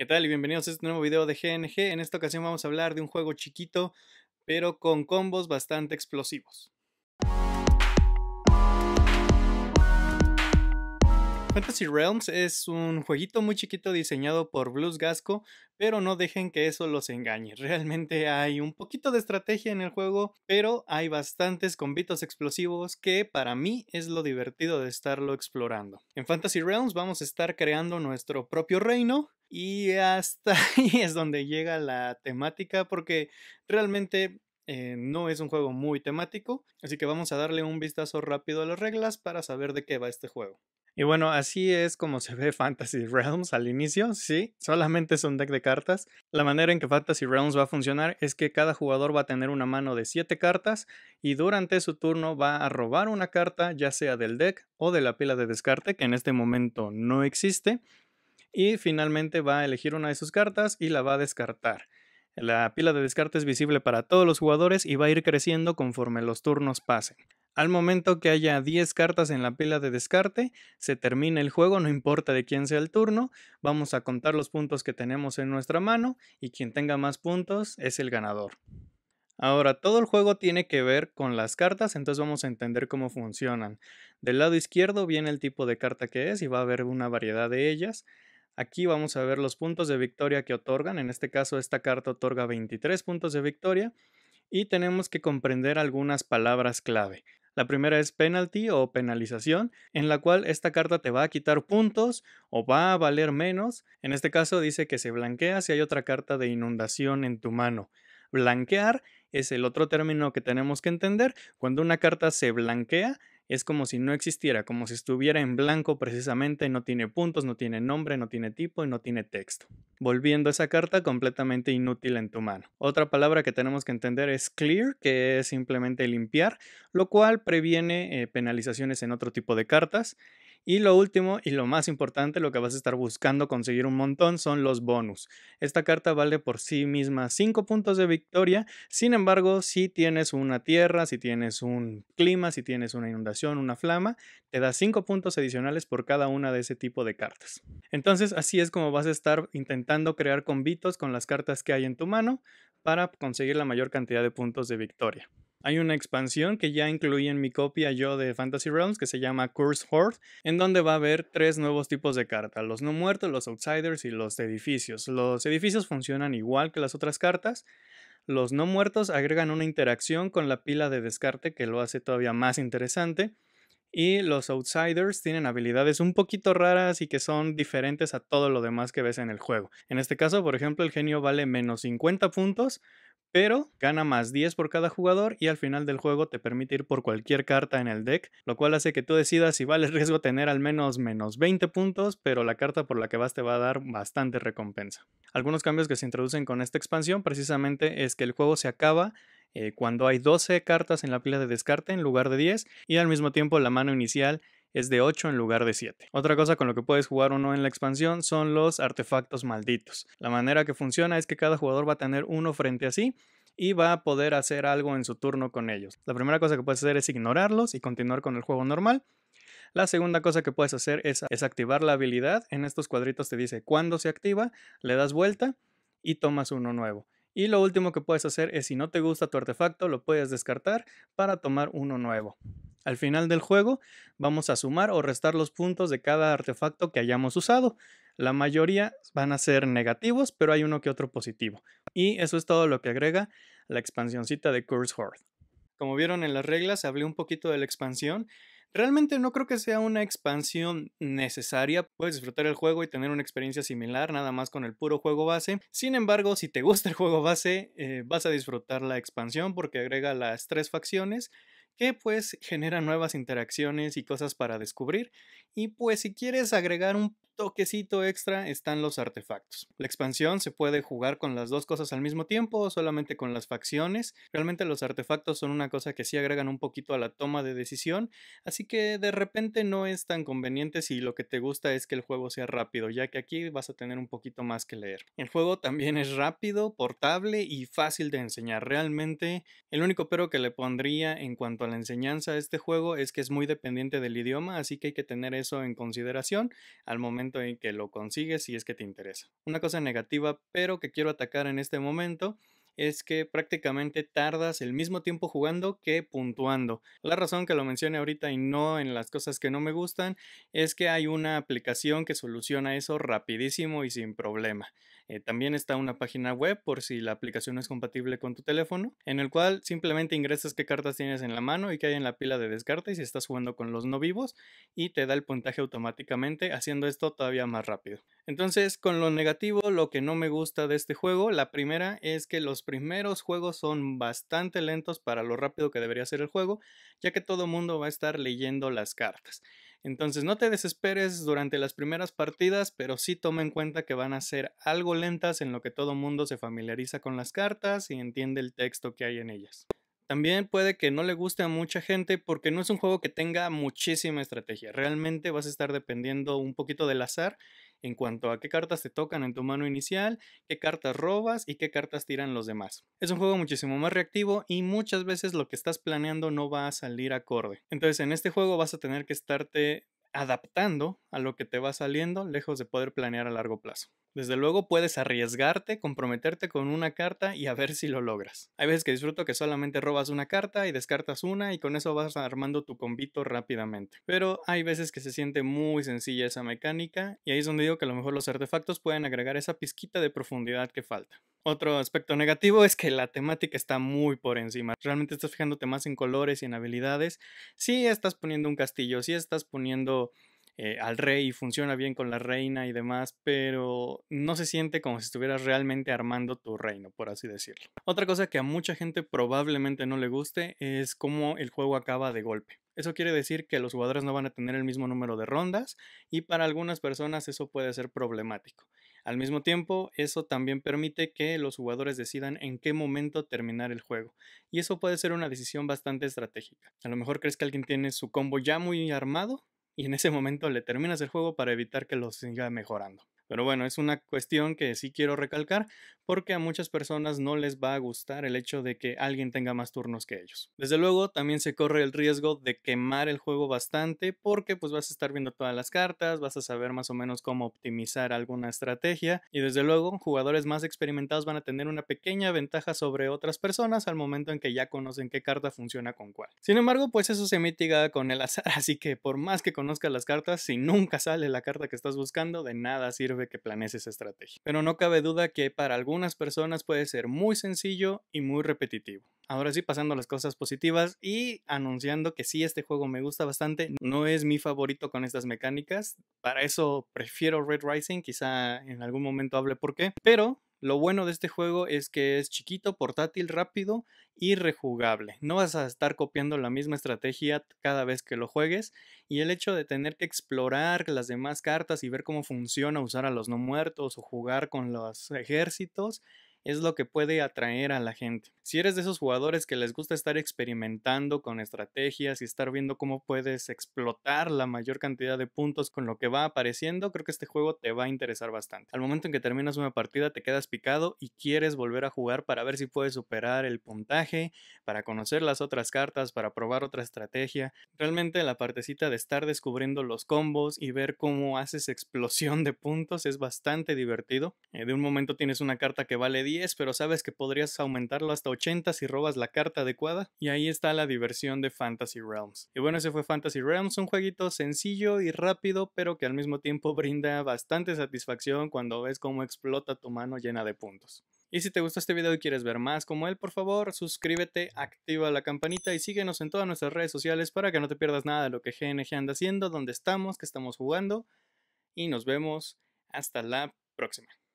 ¿Qué tal? Y bienvenidos a este nuevo video de GNG. En esta ocasión vamos a hablar de un juego chiquito, pero con combos bastante explosivos. Fantasy Realms es un jueguito muy chiquito diseñado por Blues Gasco, pero no dejen que eso los engañe. Realmente hay un poquito de estrategia en el juego, pero hay bastantes convitos explosivos que para mí es lo divertido de estarlo explorando. En Fantasy Realms vamos a estar creando nuestro propio reino, y hasta ahí es donde llega la temática porque realmente eh, no es un juego muy temático, así que vamos a darle un vistazo rápido a las reglas para saber de qué va este juego. Y bueno, así es como se ve Fantasy Realms al inicio, sí, solamente es un deck de cartas. La manera en que Fantasy Realms va a funcionar es que cada jugador va a tener una mano de 7 cartas y durante su turno va a robar una carta, ya sea del deck o de la pila de descarte, que en este momento no existe, y finalmente va a elegir una de sus cartas y la va a descartar. La pila de descarte es visible para todos los jugadores y va a ir creciendo conforme los turnos pasen. Al momento que haya 10 cartas en la pila de descarte, se termina el juego, no importa de quién sea el turno, vamos a contar los puntos que tenemos en nuestra mano y quien tenga más puntos es el ganador. Ahora, todo el juego tiene que ver con las cartas, entonces vamos a entender cómo funcionan. Del lado izquierdo viene el tipo de carta que es y va a haber una variedad de ellas. Aquí vamos a ver los puntos de victoria que otorgan, en este caso esta carta otorga 23 puntos de victoria y tenemos que comprender algunas palabras clave. La primera es penalty o penalización, en la cual esta carta te va a quitar puntos o va a valer menos. En este caso dice que se blanquea si hay otra carta de inundación en tu mano. Blanquear es el otro término que tenemos que entender. Cuando una carta se blanquea es como si no existiera, como si estuviera en blanco precisamente, no tiene puntos, no tiene nombre, no tiene tipo y no tiene texto, volviendo esa carta completamente inútil en tu mano. Otra palabra que tenemos que entender es clear, que es simplemente limpiar, lo cual previene eh, penalizaciones en otro tipo de cartas y lo último y lo más importante, lo que vas a estar buscando conseguir un montón son los bonus. Esta carta vale por sí misma 5 puntos de victoria, sin embargo, si tienes una tierra, si tienes un clima, si tienes una inundación, una flama, te da 5 puntos adicionales por cada una de ese tipo de cartas. Entonces, así es como vas a estar intentando crear convitos con las cartas que hay en tu mano para conseguir la mayor cantidad de puntos de victoria. Hay una expansión que ya incluí en mi copia yo de Fantasy Realms que se llama Curse Horde, en donde va a haber tres nuevos tipos de cartas, los no muertos, los outsiders y los edificios. Los edificios funcionan igual que las otras cartas. Los no muertos agregan una interacción con la pila de descarte que lo hace todavía más interesante. Y los outsiders tienen habilidades un poquito raras y que son diferentes a todo lo demás que ves en el juego. En este caso, por ejemplo, el genio vale menos 50 puntos, pero gana más 10 por cada jugador y al final del juego te permite ir por cualquier carta en el deck, lo cual hace que tú decidas si vale el riesgo tener al menos menos 20 puntos, pero la carta por la que vas te va a dar bastante recompensa. Algunos cambios que se introducen con esta expansión precisamente es que el juego se acaba eh, cuando hay 12 cartas en la pila de descarte en lugar de 10 y al mismo tiempo la mano inicial es de 8 en lugar de 7. Otra cosa con lo que puedes jugar uno en la expansión son los artefactos malditos. La manera que funciona es que cada jugador va a tener uno frente a sí y va a poder hacer algo en su turno con ellos. La primera cosa que puedes hacer es ignorarlos y continuar con el juego normal. La segunda cosa que puedes hacer es, activar la habilidad. En estos cuadritos te dice cuándo se activa, le das vuelta y tomas uno nuevo. Y lo último que puedes hacer es si no te gusta tu artefacto, lo puedes descartar para tomar uno nuevo. Al final del juego vamos a sumar o restar los puntos de cada artefacto que hayamos usado. La mayoría van a ser negativos, pero hay uno que otro positivo. Y eso es todo lo que agrega la expansioncita de Curse Horde. Como vieron en las reglas, hablé un poquito de la expansión. Realmente no creo que sea una expansión necesaria, puedes disfrutar el juego y tener una experiencia similar nada más con el puro juego base. Sin embargo, si te gusta el juego base, eh, vas a disfrutar la expansión porque agrega las tres facciones, que pues genera nuevas interacciones y cosas para descubrir. Y pues si quieres agregar un toquecito extra están los artefactos. La expansión se puede jugar con las dos cosas al mismo tiempo o solamente con las facciones. Realmente los artefactos son una cosa que sí agregan un poquito a la toma de decisión, así que de repente no es tan conveniente si lo que te gusta es que el juego sea rápido, ya que aquí vas a tener un poquito más que leer. El juego también es rápido, portable y fácil de enseñar. Realmente el único pero que le pondría en cuanto la enseñanza de este juego es que es muy dependiente del idioma, así que hay que tener eso en consideración al momento en que lo consigues si es que te interesa. Una cosa negativa, pero que quiero atacar en este momento, es que prácticamente tardas el mismo tiempo jugando que puntuando. La razón que lo mencioné ahorita y no en las cosas que no me gustan es que hay una aplicación que soluciona eso rapidísimo y sin problema. Eh, también está una página web por si la aplicación es compatible con tu teléfono, en el cual simplemente ingresas qué cartas tienes en la mano y qué hay en la pila de descarte y si estás jugando con los no vivos y te da el puntaje automáticamente, haciendo esto todavía más rápido. Entonces, con lo negativo, lo que no me gusta de este juego, la primera es que los primeros juegos son bastante lentos para lo rápido que debería ser el juego, ya que todo mundo va a estar leyendo las cartas. Entonces no te desesperes durante las primeras partidas, pero sí toma en cuenta que van a ser algo lentas en lo que todo mundo se familiariza con las cartas y entiende el texto que hay en ellas. También puede que no le guste a mucha gente porque no es un juego que tenga muchísima estrategia. Realmente vas a estar dependiendo un poquito del azar en cuanto a qué cartas te tocan en tu mano inicial, qué cartas robas y qué cartas tiran los demás. Es un juego muchísimo más reactivo y muchas veces lo que estás planeando no va a salir acorde. Entonces en este juego vas a tener que estarte adaptando a lo que te va saliendo, lejos de poder planear a largo plazo. Desde luego puedes arriesgarte, comprometerte con una carta y a ver si lo logras. Hay veces que disfruto que solamente robas una carta y descartas una y con eso vas armando tu convito rápidamente. Pero hay veces que se siente muy sencilla esa mecánica y ahí es donde digo que a lo mejor los artefactos pueden agregar esa pizquita de profundidad que falta. Otro aspecto negativo es que la temática está muy por encima. Realmente estás fijándote más en colores y en habilidades. Si sí estás poniendo un castillo, si sí estás poniendo eh, al rey y funciona bien con la reina y demás, pero no se siente como si estuvieras realmente armando tu reino, por así decirlo. Otra cosa que a mucha gente probablemente no le guste es cómo el juego acaba de golpe. Eso quiere decir que los jugadores no van a tener el mismo número de rondas y para algunas personas eso puede ser problemático. Al mismo tiempo, eso también permite que los jugadores decidan en qué momento terminar el juego, y eso puede ser una decisión bastante estratégica. A lo mejor crees que alguien tiene su combo ya muy armado, y en ese momento le terminas el juego para evitar que lo siga mejorando. Pero bueno, es una cuestión que sí quiero recalcar porque a muchas personas no les va a gustar el hecho de que alguien tenga más turnos que ellos. Desde luego, también se corre el riesgo de quemar el juego bastante porque pues vas a estar viendo todas las cartas, vas a saber más o menos cómo optimizar alguna estrategia y desde luego jugadores más experimentados van a tener una pequeña ventaja sobre otras personas al momento en que ya conocen qué carta funciona con cuál. Sin embargo, pues eso se mitiga con el azar, así que por más que conozcas las cartas, si nunca sale la carta que estás buscando, de nada sirve que planees esa estrategia. Pero no cabe duda que para algunas personas puede ser muy sencillo y muy repetitivo. Ahora sí, pasando a las cosas positivas y anunciando que sí, este juego me gusta bastante. No es mi favorito con estas mecánicas. Para eso prefiero Red Rising. Quizá en algún momento hable por qué. Pero lo bueno de este juego es que es chiquito, portátil, rápido y rejugable. No vas a estar copiando la misma estrategia cada vez que lo juegues y el hecho de tener que explorar las demás cartas y ver cómo funciona usar a los no muertos o jugar con los ejércitos es lo que puede atraer a la gente. Si eres de esos jugadores que les gusta estar experimentando con estrategias y estar viendo cómo puedes explotar la mayor cantidad de puntos con lo que va apareciendo, creo que este juego te va a interesar bastante. Al momento en que terminas una partida te quedas picado y quieres volver a jugar para ver si puedes superar el puntaje, para conocer las otras cartas, para probar otra estrategia. Realmente la partecita de estar descubriendo los combos y ver cómo haces explosión de puntos es bastante divertido. Eh, de un momento tienes una carta que vale pero sabes que podrías aumentarlo hasta 80 si robas la carta adecuada. Y ahí está la diversión de Fantasy Realms. Y bueno, ese fue Fantasy Realms, un jueguito sencillo y rápido, pero que al mismo tiempo brinda bastante satisfacción cuando ves cómo explota tu mano llena de puntos. Y si te gustó este video y quieres ver más como él, por favor, suscríbete, activa la campanita y síguenos en todas nuestras redes sociales para que no te pierdas nada de lo que GNG anda haciendo, dónde estamos, qué estamos jugando. Y nos vemos hasta la próxima.